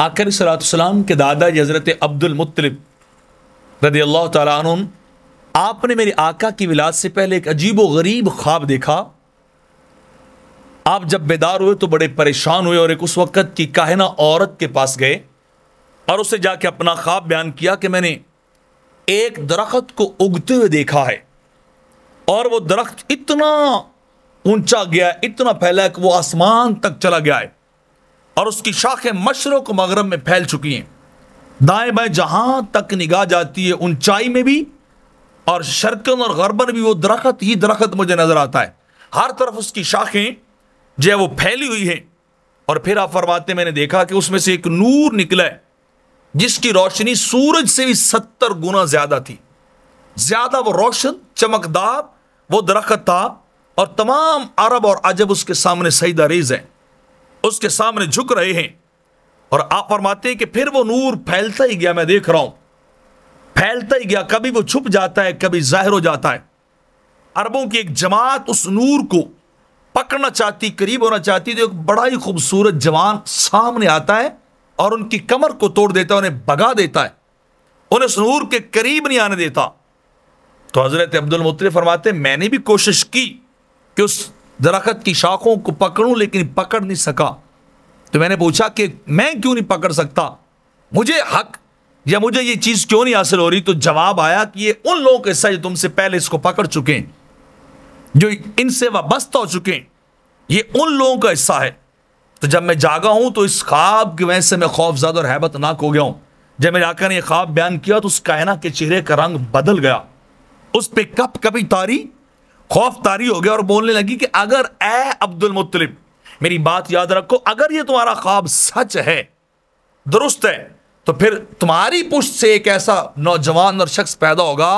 आकर सलाम के दादा हज़रत अब्दुलमतलब रदी अल्लाह तुम आपने मेरे आका की विलाद से पहले एक अजीब व गरीब ख्वाब देखा आप जब बेदार हुए तो बड़े परेशान हुए और एक उस वक़्त की काहना औरत के पास गए और उससे जाके अपना ख्वाब बयान किया कि मैंने एक दरख्त को उगते हुए देखा है और वह दरख्त इतना ऊंचा गया इतना फैला कि वह आसमान तक चला गया है और उसकी शाखें मशरक मगरब में फैल चुकी हैं दाएं बाएं जहां तक निगाह जाती है ऊंचाई में भी और शर्कन और गरबन भी वो दरख्त ही दरख्त मुझे नज़र आता है हर तरफ उसकी शाखें जो है वो फैली हुई हैं और फिर आप फरमाते मैंने देखा कि उसमें से एक नूर निकला है जिसकी रोशनी सूरज से भी सत्तर गुना ज़्यादा थी ज़्यादा वो रोशन चमकदार वो दरखत था और तमाम अरब और अजब उसके सामने सईदा रेज हैं उसके सामने झुक रहे हैं और आप फरमाते हैं कि फिर वो नूर फैलता ही गया मैं देख रहा हूं फैलता ही गया कभी वो छुप जाता है कभी जाहिर हो जाता है अरबों की एक जमात उस नूर को पकड़ना चाहती करीब होना चाहती तो एक बड़ा ही खूबसूरत जवान सामने आता है और उनकी कमर को तोड़ देता है उन्हें भगा देता है उन्हें उस नूर के करीब नहीं आने देता तो हज़रत अब्दुल मुतल फरमाते मैंने भी कोशिश की कि उस दरख्त की शाखों को पकड़ूं लेकिन पकड़ नहीं सका तो मैंने पूछा कि मैं क्यों नहीं पकड़ सकता मुझे हक या मुझे ये चीज़ क्यों नहीं हासिल हो रही तो जवाब आया कि ये उन लोगों के हिस्सा जो तुमसे पहले इसको पकड़ चुके हैं जो इनसे वाबस्ता हो चुके हैं ये उन लोगों का हिस्सा है तो जब मैं जागा हूं तो इस ख्वाब की वजह से मैं खौफजाद और हैबतनाक हो गया हूं जब मेरे आकर ने यह ख्वाब बयान किया तो उस कायना के चेहरे का रंग बदल गया उस पर कब कभी तारी खौफ तारी हो गया और बोलने लगी कि अगर ए अब्दुल मुतलिफ मेरी बात याद रखो अगर ये तुम्हारा ख्वाब सच है दुरुस्त है तो फिर तुम्हारी पुष्ट से एक ऐसा नौजवान और शख्स पैदा होगा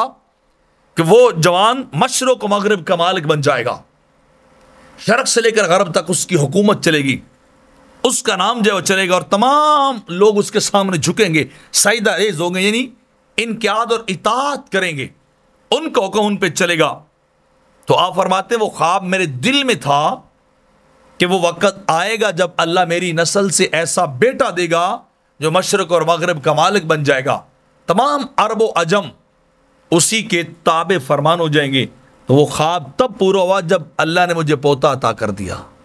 कि वो जवान मशरक मगरब का मालिक बन जाएगा शरक से लेकर गरब तक उसकी हुकूमत चलेगी उसका नाम जो चलेगा और तमाम लोग उसके सामने झुकेंगे सईदा रेज होंगे यानी इनक्याद और इतात करेंगे उनका हुक्म उन पर चलेगा तो आप फरमाते वो ख्वाब मेरे दिल में था कि वो वक्त आएगा जब अल्लाह मेरी नस्ल से ऐसा बेटा देगा जो मशरक और मगरब का मालिक बन जाएगा तमाम अरब अजम उसी के ताबे फरमान हो जाएंगे तो वो ख्वाब तब पूरा हुआ जब अल्लाह ने मुझे पोता अता कर दिया